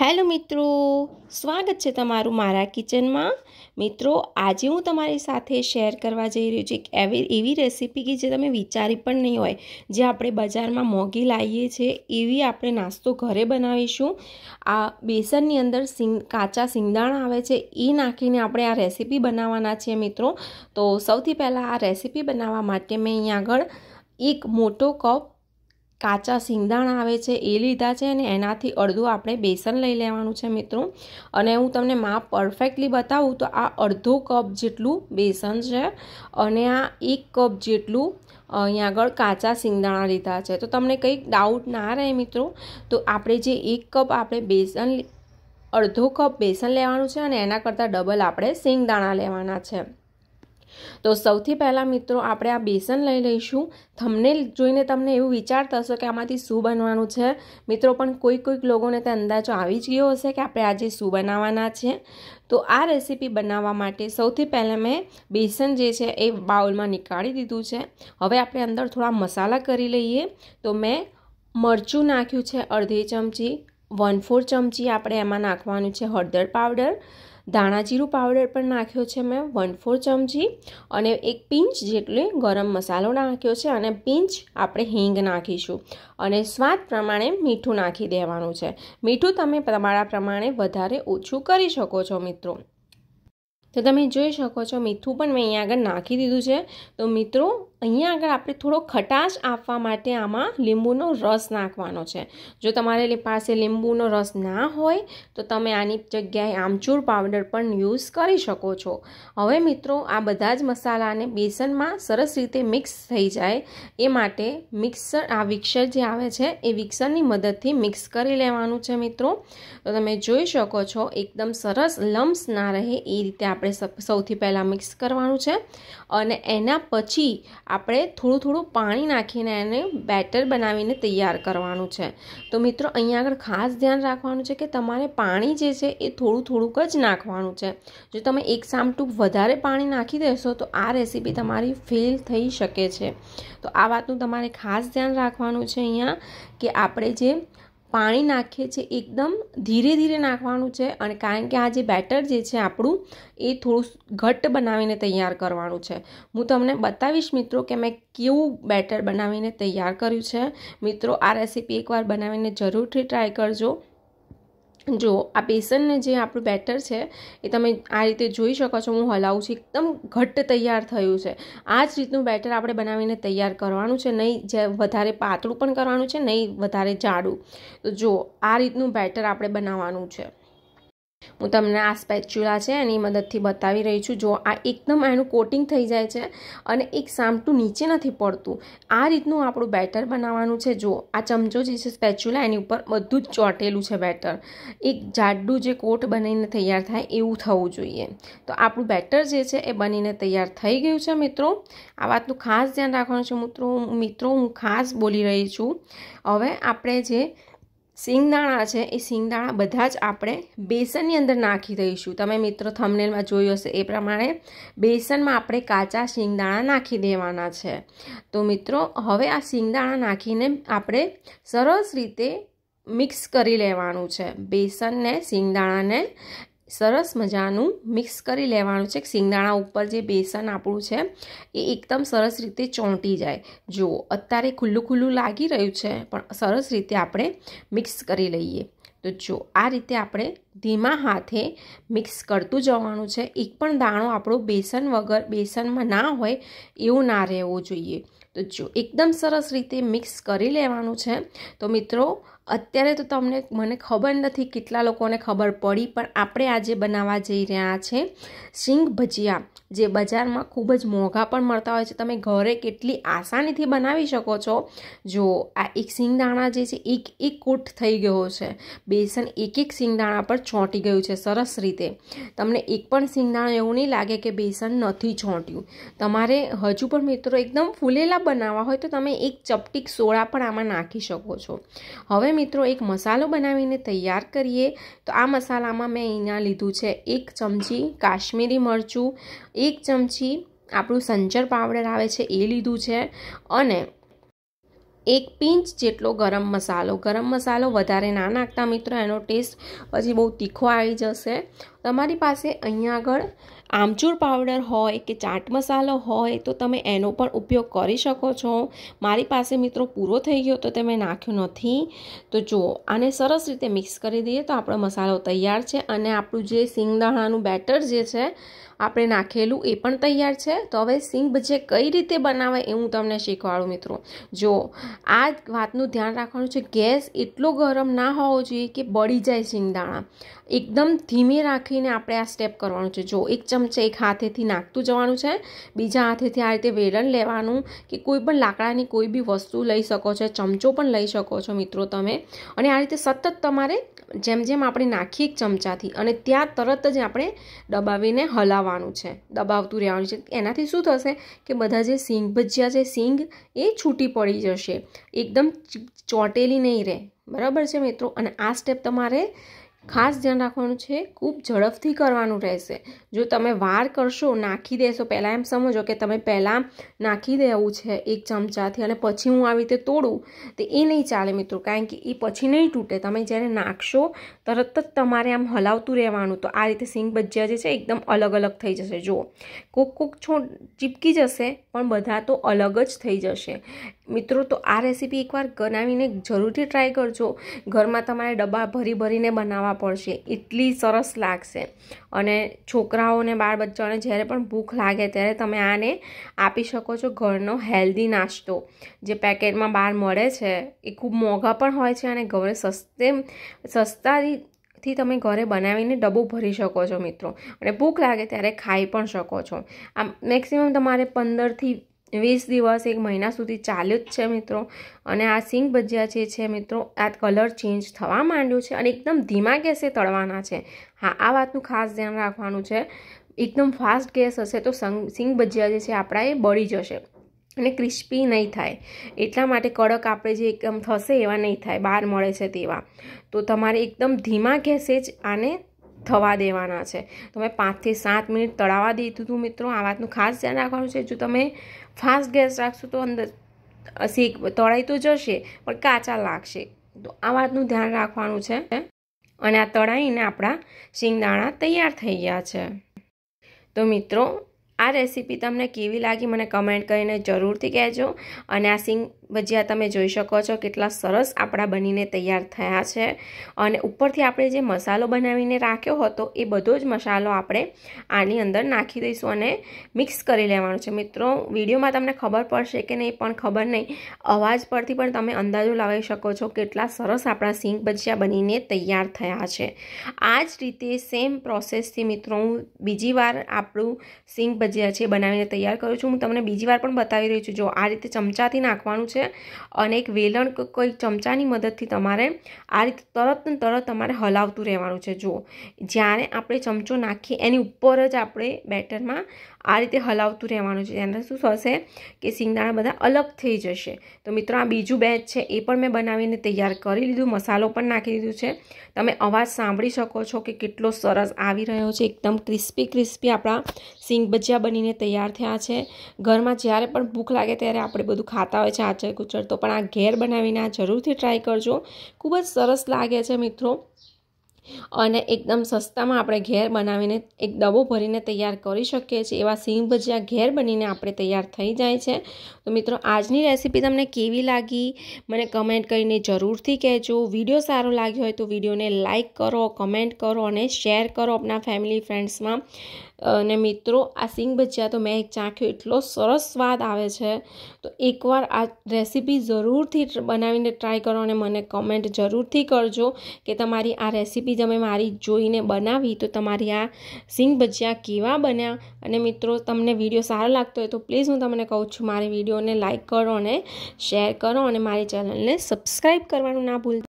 hello મિત્રો સ્વાગત છે તમારું મારા કિચનમાં મિત્રો આજે હું તમારી સાથે શેર કરવા જઈ રહ્યું છું એક એવી એવી રેસીપી કે જે તમે વિચારી પણ નહીં હોય જે આપણે બજારમાં મોંઘી લાવીએ છીએ એવી આપણે નાસ્તો ઘરે બનાવીશું આ બેસનની અંદર સિંગ કાચા સિંગદાણા આવે છે એ નાખીને આપણે આ રેસીપી બનાવવાના છીએ મિત્રો તો સૌથી પહેલાં આ રેસીપી બનાવવા માટે મેં અહીં આગળ એક મોટો કપ કાચા સિંગદાણા આવે છે એ લીધા છે અને એનાથી અડધું આપણે બેસન લઈ લેવાનું છે મિત્રો અને હું તમને માપ પરફેક્ટલી બતાવું તો આ અડધો કપ જેટલું બેસન છે અને આ એક કપ જેટલું અહીંયા આગળ કાચા સિંગદાણા લીધા છે તો તમને કંઈક ડાઉટ ના રહે મિત્રો તો આપણે જે એક કપ આપણે બેસન અડધો કપ બેસન લેવાનું છે અને એના કરતાં ડબલ આપણે સિંગદાણા લેવાના છે તો સૌથી પહેલાં મિત્રો આપણે આ બેસન લઈ લઈશું થમને જોઈને તમને એવું વિચાર થશે કે આમાંથી શું બનવાનું છે મિત્રો પણ કોઈક કોઈક લોકોને તે અંદાજો આવી જ ગયો હશે કે આપણે આજે શું બનાવવાના છે તો આ રેસીપી બનાવવા માટે સૌથી પહેલાં મેં બેસન જે છે એ બાઉલમાં નીકાળી દીધું છે હવે આપણે અંદર થોડા મસાલા કરી લઈએ તો મેં મરચું નાખ્યું છે અડધી ચમચી વન ફોર ચમચી આપણે એમાં નાખવાનું છે હળદર પાવડર ધાણાજીરું પાવડર પણ નાખ્યો છે મેં વન ફોર ચમચી અને એક પિંચ જેટલી ગરમ મસાલો નાખ્યો છે અને પિંચ આપણે હિંગ નાખીશું અને સ્વાદ પ્રમાણે મીઠું નાખી દેવાનું છે મીઠું તમે તમારા પ્રમાણે વધારે ઓછું કરી શકો છો મિત્રો તો તમે જોઈ શકો છો મીઠું પણ મેં અહીંયા આગળ નાખી દીધું છે તો મિત્રો અહીંયા આગળ આપણે થોડો ખટાશ આપવા માટે આમાં લીંબુનો રસ નાખવાનો છે જો તમારે પાસે લીંબુનો રસ ના હોય તો તમે આની જગ્યાએ આમચૂર પાવડર પણ યુઝ કરી શકો છો હવે મિત્રો આ બધા જ મસાલાને બેસનમાં સરસ રીતે મિક્સ થઈ જાય એ માટે મિક્સર આ વિક્સર જે આવે છે એ વિક્સરની મદદથી મિક્સ કરી લેવાનું છે મિત્રો તો તમે જોઈ શકો છો એકદમ સરસ લમ્સ ના રહે એ રીતે આપણે સૌથી પહેલાં મિક્સ કરવાનું છે અને એના પછી આપણે થોડું થોડું પાણી નાખીને એને બેટર બનાવીને તૈયાર કરવાનું છે તો મિત્રો અહીંયા આગળ ખાસ ધ્યાન રાખવાનું છે કે તમારે પાણી જે છે એ થોડું થોડુંક જ નાખવાનું છે જો તમે એક સામટુંક વધારે પાણી નાખી દેશો તો આ રેસીપી તમારી ફેલ થઈ શકે છે તો આ વાતનું તમારે ખાસ ધ્યાન રાખવાનું છે અહીંયા કે આપણે જે પાણી નાખીએ છીએ એકદમ ધીરે ધીરે નાખવાનું છે અને કારણ કે આ જે બેટર જે છે આપણું એ થોડું ઘટ્ટ બનાવીને તૈયાર કરવાનું છે હું તમને બતાવીશ મિત્રો કે મેં કેવું બેટર બનાવીને તૈયાર કર્યું છે મિત્રો આ રેસીપી એકવાર બનાવીને જરૂરથી ટ્રાય કરજો જો આ બેસન ને જે આપણો બેટર છે એ તમે આ રીતે જોઈ શકો છો હું હલાઉ છું एकदम ઘટ્ટ તૈયાર થયો છે આ જ રીત નું બેટર આપણે બનાવીને તૈયાર કરવાનું છે નઈ વધારે પાતળું પણ કરવાનું છે નઈ વધારે જાડું તો જો આ રીત નું બેટર આપણે બનાવવાનું છે હું તમને આ સ્પેચ્યુલા છે એની મદદથી બતાવી રહી છું જો આ એકદમ એનું કોટિંગ થઈ જાય છે અને એક સામટું નીચે નથી પડતું આ રીતનું આપણું બેટર બનાવવાનું છે જો આ ચમચો જે છે સ્પેચ્યુલા એની ઉપર બધું જ ચોંટેલું છે બેટર એક જાડું જે કોટ બનીને તૈયાર થાય એવું થવું જોઈએ તો આપણું બેટર જે છે એ બનીને તૈયાર થઈ ગયું છે મિત્રો આ વાતનું ખાસ ધ્યાન રાખવાનું છે મિત્રો મિત્રો હું ખાસ બોલી રહી છું હવે આપણે જે સિંગદાણા છે એ સિંગદાણા બધા જ આપણે બેસનની અંદર નાખી દઈશું તમે મિત્રો થમનેલમાં જોયું હશે એ પ્રમાણે બેસનમાં આપણે કાચા શિંગદાણા નાખી દેવાના છે તો મિત્રો હવે આ સિંગદાણા નાખીને આપણે સરસ રીતે મિક્સ કરી લેવાનું છે બેસનને શિંગદાણાને સરસ મજાનું મિક્સ કરી લેવાનું છે સિંગદાણા ઉપર જે બેસન આપણું છે એ એકદમ સરસ રીતે ચોંટી જાય જુઓ અત્યારે ખુલ્લું ખુલ્લું લાગી રહ્યું છે પણ સરસ રીતે આપણે મિક્સ કરી લઈએ તો જો આ રીતે આપણે ધીમા હાથે મિક્સ કરતું જવાનું છે એક પણ દાણો આપણો બેસન વગર બેસનમાં ના હોય એવું ના રહેવું જોઈએ તો જો એકદમ સરસ રીતે મિક્સ કરી લેવાનું છે તો મિત્રો અત્યારે તો તમને મને ખબર નથી કેટલા લોકોને ખબર પડી પણ આપણે આજે બનાવવા જઈ રહ્યા છે સિંગ ભજીયા જે બજારમાં ખૂબ જ મોંઘા પણ મળતા હોય છે તમે ઘરે કેટલી આસાનીથી બનાવી શકો છો જો આ એક સિંગદાણા જે છે એક એક કૂટ થઈ ગયો છે બેસન એક એક સિંગદાણા પર છોંટી ગયું છે સરસ રીતે તમને એક પણ સિંગદાણો એવું નહીં લાગે કે બેસન નથી છોંટ્યું તમારે હજુ પણ મિત્રો એકદમ ફૂલેલા બનાવવા હોય તો તમે એક ચપટીક સોડા પણ આમાં નાખી શકો છો હવે મિત્રો એક મસાલો બનાવીને તૈયાર કરીએ તો આ મસાલામાં મેં અહીંયા લીધું છે એક ચમચી કાશ્મીરી મરચું એક ચમચી આપણું સંચર પાવડર આવે છે એ લીધું છે અને એક પિંચ જેટલો ગરમ મસાલો ગરમ મસાલો વધારે ના નાખતા મિત્રો એનો ટેસ્ટ પછી બહુ તીખો આવી જશે તમારી પાસે અહીંયા આગળ આમચૂર પાવડર હોય કે ચાટ મસાલો હોય તો તમે એનો પણ ઉપયોગ કરી શકો છો મારી પાસે મિત્રો પૂરો થઈ ગયો તો તમે નાખ્યો નથી તો જુઓ આને સરસ રીતે મિક્સ કરી દઈએ તો આપણો મસાલો તૈયાર છે અને આપણું જે સિંગદાણાનું બેટર જે છે આપણે નાખેલું એ પણ તૈયાર છે તો હવે સિંગ ભજીયા કઈ રીતે બનાવાય એ હું તમને શીખવાડું મિત્રો જો આ વાતનું ધ્યાન રાખવાનું છે ગેસ એટલો ગરમ ના હોવો જોઈએ કે બળી જાય સિંગદાણા એકદમ ધીમે રાખીને આપણે આ સ્ટેપ કરવાનું છે જો એક ચમચા એક હાથેથી નાખતું જવાનું છે બીજા હાથેથી આ રીતે વેલણ લેવાનું કે કોઈ પણ લાકડાની કોઈ બી વસ્તુ લઈ શકો છો ચમચો પણ લઈ શકો છો મિત્રો તમે અને આ રીતે સતત તમારે જેમ જેમ આપણે નાખીએ એક ચમચાથી અને ત્યાં તરત જ આપણે દબાવીને હલાવવાનું છે દબાવતું રહેવાનું છે એનાથી શું થશે કે બધા જે સિંગ ભજીયા છે સિંગ એ છૂટી પડી જશે એકદમ ચોટેલી નહીં રહે બરાબર છે મિત્રો અને આ સ્ટેપ તમારે ખાસ ધ્યાન રાખવાનું છે ખૂબ ઝડપથી કરવાનું રહેશે જો તમે વાર કરશો નાખી દેશો પહેલાં એમ સમજો કે તમે પહેલાં નાખી દેવું છે એક ચમચાથી અને પછી હું આવી રીતે તોડું તો એ નહીં ચાલે મિત્રો કારણ કે એ પછી નહીં તૂટે તમે જ્યારે નાખશો તરત જ તમારે આમ હલાવતું રહેવાનું તો આ રીતે સિંગ ભજીયા જે છે એકદમ અલગ અલગ થઈ જશે જુઓ કોક કોક છો ચીપકી જશે પણ બધા તો અલગ જ થઈ જશે મિત્રો તો આ રેસીપી એકવાર બનાવીને જરૂરથી ટ્રાય કરજો ઘરમાં તમારે ડબ્બા ભરી ભરીને બનાવવા પડશે એટલી સરસ લાગશે અને છોકરાઓને બાળ બચ્ચાઓને જ્યારે પણ ભૂખ લાગે ત્યારે તમે આને આપી શકો છો ઘરનો હેલ્ધી નાસ્તો જે પેકેટમાં બહાર મળે છે એ ખૂબ મોંઘા પણ હોય છે અને ઘરે સસ્તે સસ્તાથી તમે ઘરે બનાવીને ડબ્બો ભરી શકો છો મિત્રો અને ભૂખ લાગે ત્યારે ખાઈ પણ શકો છો આમ મેક્સિમમ તમારે પંદરથી વીસ દિવસ એક મહિના સુધી ચાલ્યું જ છે મિત્રો અને આ સિંગ ભજીયા જે છે મિત્રો આ કલર ચેન્જ થવા માંડ્યું છે અને એકદમ ધીમા ગેસે તળવાના છે હા આ વાતનું ખાસ ધ્યાન રાખવાનું છે એકદમ ફાસ્ટ ગેસ હશે તો સિંગ ભજીયા જે છે આપણા એ બળી જશે અને ક્રિસ્પી નહીં થાય એટલા માટે કડક આપણે જે એકદમ થશે એવા નહીં થાય બહાર મળે છે તેવા તો તમારે એકદમ ધીમા ગેસે જ આને થવા દેવાના છે તો મેં પાંચથી સાત મિનિટ તળાવવા દીધું હતું મિત્રો આ વાતનું ખાસ ધ્યાન રાખવાનું છે જો તમે ફાસ્ટ ગેસ રાખશું તો અંદર શીખ તળાઈ તો જશે પણ કાચા લાગશે તો આ વાતનું ધ્યાન રાખવાનું છે અને આ તળાઈને આપણા શિંગદાણા તૈયાર થઈ ગયા છે તો મિત્રો આ રેસીપી તમને કેવી લાગી મને કમેન્ટ કરીને જરૂરથી કહેજો અને આ સિંગ ભજીયા તમે જોઈ શકો છો કેટલા સરસ આપણા બનીને તૈયાર થયા છે અને ઉપરથી આપણે જે મસાલો બનાવીને રાખ્યો હતો એ બધો જ મસાલો આપણે આની અંદર નાખી દઈશું અને મિક્સ કરી લેવાનું છે મિત્રો વિડીયોમાં તમને ખબર પડશે કે નહીં પણ ખબર નહીં અવાજ પરથી પણ તમે અંદાજો લગાવી શકો છો કેટલા સરસ આપણા સિંગ ભજીયા બનીને તૈયાર થયા છે આ જ રીતે સેમ પ્રોસેસથી મિત્રો હું બીજી વાર આપણું સિંગ ભજીયા છે બનાવીને તૈયાર કરું છું હું તમને બીજી વાર પણ બતાવી રહી છું જો આ રીતે ચમચાથી નાખવાનું છે છે અને એક વેલણ કોઈ ચમચાની મદદથી તમારે આ રીતે તરત ને તરત તમારે હલાવતું રહેવાનું છે જુઓ જ્યારે આપણે ચમચો નાખીએ એની ઉપર જ આપણે બેટરમાં આ રીતે હલાવતું રહેવાનું છે ત્યારે શું થશે કે સિંગદાણા બધા અલગ થઈ જશે તો મિત્રો આ બીજું બેચ છે એ પણ મેં બનાવીને તૈયાર કરી લીધું મસાલો પણ નાખી દીધું છે તમે અવાજ સાંભળી શકો છો કે કેટલો સરસ આવી રહ્યો છે એકદમ ક્રિસ્પી ક્રિસ્પી આપણા સિંગ ભજીયા બનીને તૈયાર થયા છે ઘરમાં જ્યારે પણ ભૂખ લાગે ત્યારે આપણે બધું ખાતા હોય છે આ છે ગુજર તો પણ આ ઘેર બનાવીને આ જરૂરથી ટ્રાય કરજો ખૂબ જ સરસ લાગે છે મિત્રો અને એકદમ સસ્તામાં આપણે ઘેર બનાવીને એક ડબ્બો ભરીને તૈયાર કરી શકીએ છીએ એવા સિંહ ભજીયા ઘેર બનીને આપણે તૈયાર થઈ જાય છે તો મિત્રો આજની રેસીપી તમને કેવી લાગી મને કમેન્ટ કરીને જરૂરથી કહેજો વિડીયો સારો લાગ્યો હોય તો વિડીયોને લાઇક કરો કમેન્ટ કરો અને શેર કરો આપણા ફેમિલી ફ્રેન્ડ્સમાં અને મિત્રો આ સિંગ ભજીયા તો મેં ચાખ્યો એટલો સરસ સ્વાદ આવે છે તો એકવાર આ રેસીપી જરૂરથી બનાવીને ટ્રાય કરો અને મને કમેન્ટ જરૂરથી કરજો કે તમારી આ રેસીપી તમે મારી જોઈને બનાવી તો તમારી આ સિંગ ભજીયા કેવા બન્યા અને મિત્રો તમને વિડીયો સારો લાગતો હોય તો પ્લીઝ હું તમને કહું છું મારી વિડીયોને લાઇક કરો અને શેર કરો અને મારી ચેનલને સબસ્ક્રાઈબ કરવાનું ના ભૂલ